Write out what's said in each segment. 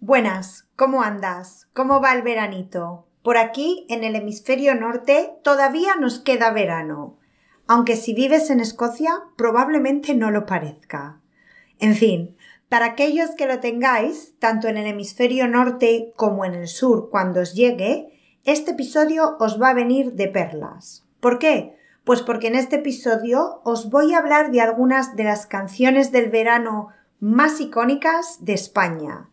Buenas, ¿cómo andas? ¿Cómo va el veranito? Por aquí, en el hemisferio norte, todavía nos queda verano, aunque si vives en Escocia probablemente no lo parezca. En fin, para aquellos que lo tengáis, tanto en el hemisferio norte como en el sur cuando os llegue, este episodio os va a venir de perlas. ¿Por qué? Pues porque en este episodio os voy a hablar de algunas de las canciones del verano más icónicas de España.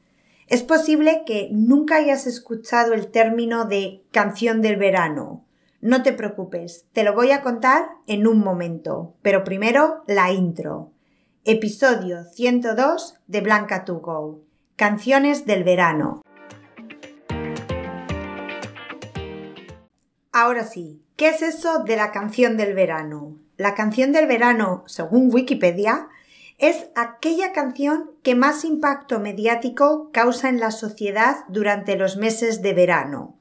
Es posible que nunca hayas escuchado el término de canción del verano. No te preocupes, te lo voy a contar en un momento, pero primero la intro. Episodio 102 de Blanca to Go. Canciones del verano. Ahora sí, ¿qué es eso de la canción del verano? La canción del verano, según Wikipedia, es aquella canción que más impacto mediático causa en la sociedad durante los meses de verano.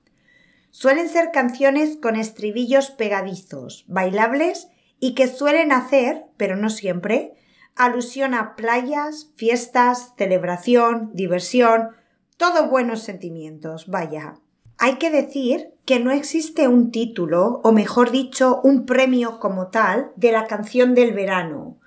Suelen ser canciones con estribillos pegadizos, bailables y que suelen hacer, pero no siempre, alusión a playas, fiestas, celebración, diversión, todo buenos sentimientos, vaya. Hay que decir que no existe un título, o mejor dicho, un premio como tal, de la canción del verano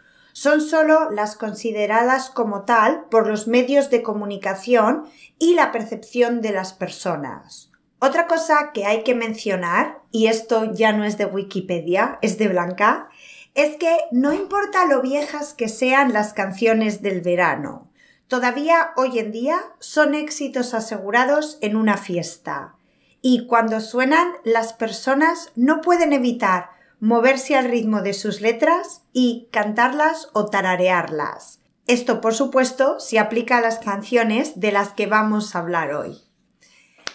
son solo las consideradas como tal por los medios de comunicación y la percepción de las personas. Otra cosa que hay que mencionar, y esto ya no es de Wikipedia, es de Blanca, es que no importa lo viejas que sean las canciones del verano, todavía hoy en día son éxitos asegurados en una fiesta. Y cuando suenan, las personas no pueden evitar moverse al ritmo de sus letras y cantarlas o tararearlas. Esto, por supuesto, se aplica a las canciones de las que vamos a hablar hoy.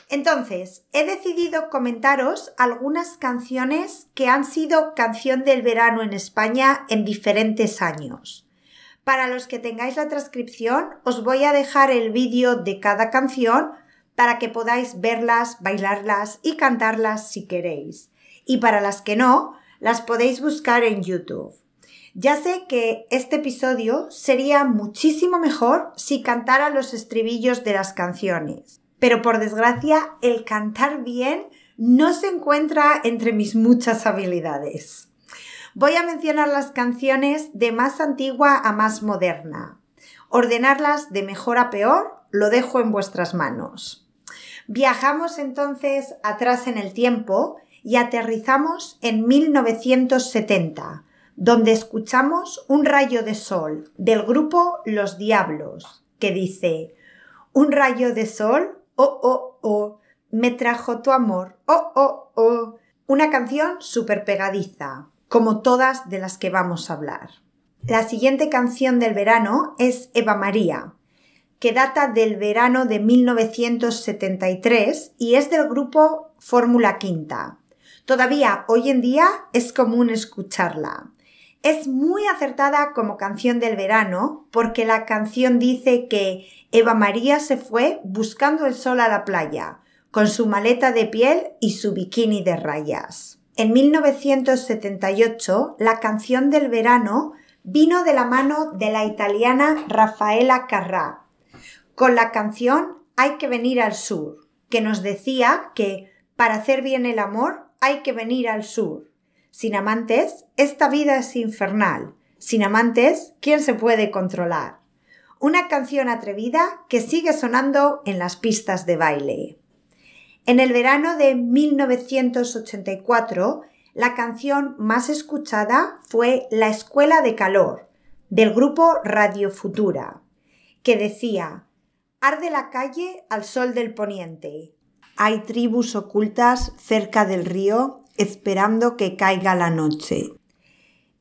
Entonces, he decidido comentaros algunas canciones que han sido canción del verano en España en diferentes años. Para los que tengáis la transcripción, os voy a dejar el vídeo de cada canción para que podáis verlas, bailarlas y cantarlas si queréis. Y para las que no, las podéis buscar en YouTube. Ya sé que este episodio sería muchísimo mejor si cantara los estribillos de las canciones, pero por desgracia el cantar bien no se encuentra entre mis muchas habilidades. Voy a mencionar las canciones de más antigua a más moderna. Ordenarlas de mejor a peor lo dejo en vuestras manos. Viajamos entonces atrás en el tiempo y aterrizamos en 1970, donde escuchamos un rayo de sol del grupo Los Diablos, que dice, un rayo de sol, oh, oh, oh, me trajo tu amor, oh, oh, oh, una canción súper pegadiza, como todas de las que vamos a hablar. La siguiente canción del verano es Eva María, que data del verano de 1973 y es del grupo Fórmula Quinta. Todavía hoy en día es común escucharla. Es muy acertada como canción del verano porque la canción dice que Eva María se fue buscando el sol a la playa, con su maleta de piel y su bikini de rayas. En 1978, la canción del verano vino de la mano de la italiana Rafaela Carrà, con la canción Hay que venir al sur, que nos decía que para hacer bien el amor hay que venir al sur. Sin amantes, esta vida es infernal. Sin amantes, ¿quién se puede controlar? Una canción atrevida que sigue sonando en las pistas de baile. En el verano de 1984, la canción más escuchada fue La Escuela de Calor, del grupo Radio Futura, que decía, Arde la calle al sol del poniente, hay tribus ocultas cerca del río esperando que caiga la noche.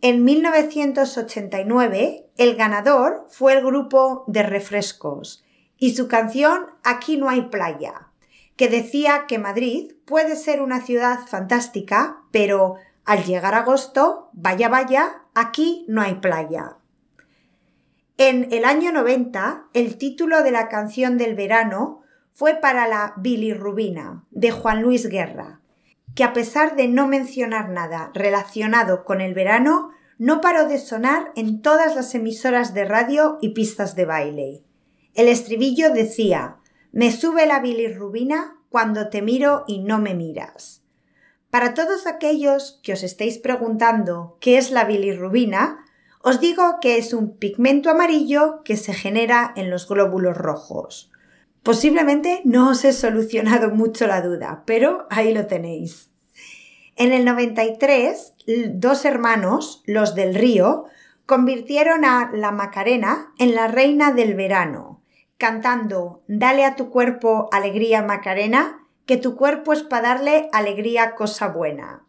En 1989, el ganador fue el grupo de refrescos y su canción Aquí no hay playa, que decía que Madrid puede ser una ciudad fantástica, pero al llegar agosto, vaya, vaya, aquí no hay playa. En el año 90, el título de la canción del verano fue para la bilirrubina de Juan Luis Guerra, que a pesar de no mencionar nada relacionado con el verano, no paró de sonar en todas las emisoras de radio y pistas de baile. El estribillo decía Me sube la bilirrubina cuando te miro y no me miras. Para todos aquellos que os estéis preguntando qué es la bilirrubina, os digo que es un pigmento amarillo que se genera en los glóbulos rojos. Posiblemente no os he solucionado mucho la duda, pero ahí lo tenéis. En el 93, dos hermanos, los del río, convirtieron a la Macarena en la reina del verano, cantando Dale a tu cuerpo alegría Macarena, que tu cuerpo es para darle alegría cosa buena.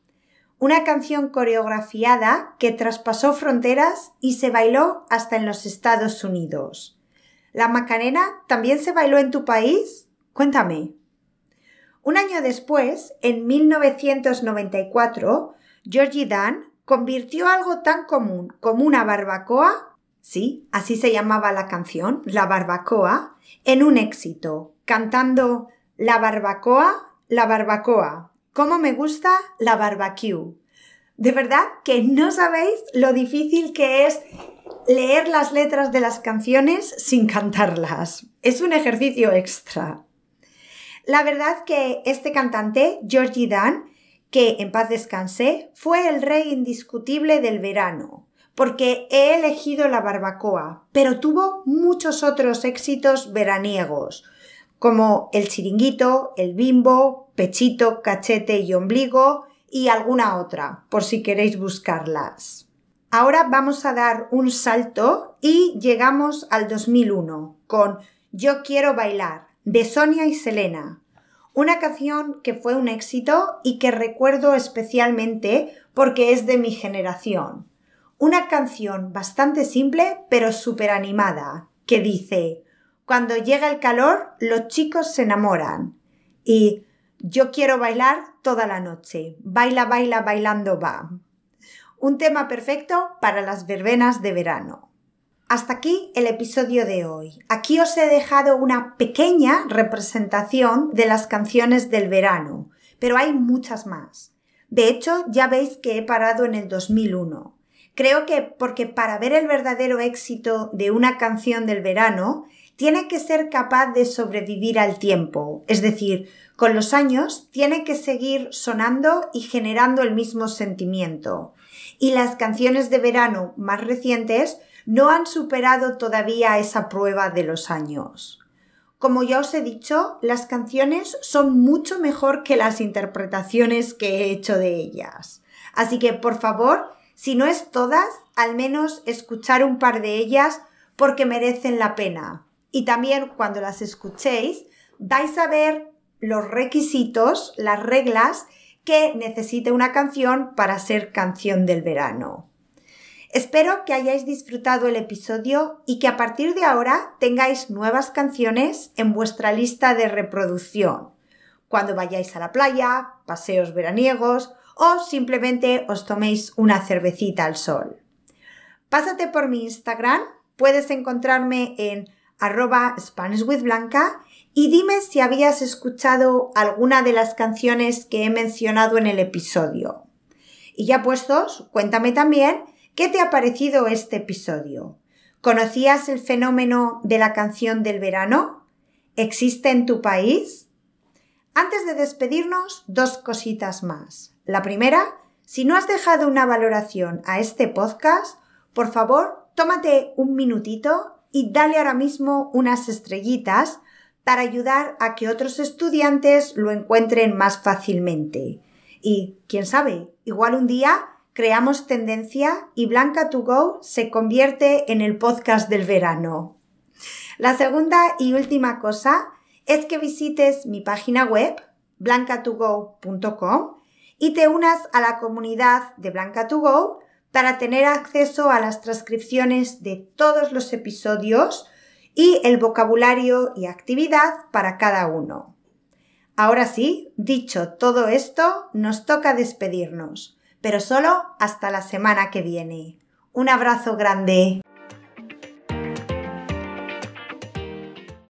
Una canción coreografiada que traspasó fronteras y se bailó hasta en los Estados Unidos. ¿La Macarena también se bailó en tu país? Cuéntame. Un año después, en 1994, Georgie Dan convirtió algo tan común como una barbacoa, sí, así se llamaba la canción, la barbacoa, en un éxito, cantando La barbacoa, la barbacoa, cómo me gusta la barbecue. De verdad que no sabéis lo difícil que es leer las letras de las canciones sin cantarlas. Es un ejercicio extra. La verdad que este cantante, Georgie Dan, que en paz descansé, fue el rey indiscutible del verano, porque he elegido la barbacoa, pero tuvo muchos otros éxitos veraniegos, como El chiringuito, El bimbo, Pechito, Cachete y Ombligo, y alguna otra, por si queréis buscarlas. Ahora vamos a dar un salto y llegamos al 2001 con Yo quiero bailar de Sonia y Selena, una canción que fue un éxito y que recuerdo especialmente porque es de mi generación. Una canción bastante simple pero súper animada, que dice, Cuando llega el calor, los chicos se enamoran. Y yo quiero bailar toda la noche. Baila, baila, bailando va. Un tema perfecto para las verbenas de verano. Hasta aquí el episodio de hoy. Aquí os he dejado una pequeña representación de las canciones del verano, pero hay muchas más. De hecho, ya veis que he parado en el 2001. Creo que porque para ver el verdadero éxito de una canción del verano, tiene que ser capaz de sobrevivir al tiempo, es decir, con los años tiene que seguir sonando y generando el mismo sentimiento. Y las canciones de verano más recientes no han superado todavía esa prueba de los años. Como ya os he dicho, las canciones son mucho mejor que las interpretaciones que he hecho de ellas. Así que, por favor, si no es todas, al menos escuchar un par de ellas porque merecen la pena. Y también cuando las escuchéis, dais a ver los requisitos, las reglas que necesite una canción para ser canción del verano. Espero que hayáis disfrutado el episodio y que a partir de ahora tengáis nuevas canciones en vuestra lista de reproducción, cuando vayáis a la playa, paseos veraniegos o simplemente os toméis una cervecita al sol. Pásate por mi Instagram, puedes encontrarme en arroba spanishwithblanca y dime si habías escuchado alguna de las canciones que he mencionado en el episodio. Y ya puestos, cuéntame también qué te ha parecido este episodio. ¿Conocías el fenómeno de la canción del verano? ¿Existe en tu país? Antes de despedirnos, dos cositas más. La primera, si no has dejado una valoración a este podcast, por favor, tómate un minutito y dale ahora mismo unas estrellitas para ayudar a que otros estudiantes lo encuentren más fácilmente. Y, quién sabe, igual un día creamos tendencia y Blanca 2 Go se convierte en el podcast del verano. La segunda y última cosa es que visites mi página web blancatogo.com y te unas a la comunidad de Blanca 2 Go para tener acceso a las transcripciones de todos los episodios y el vocabulario y actividad para cada uno. Ahora sí, dicho todo esto, nos toca despedirnos, pero solo hasta la semana que viene. Un abrazo grande.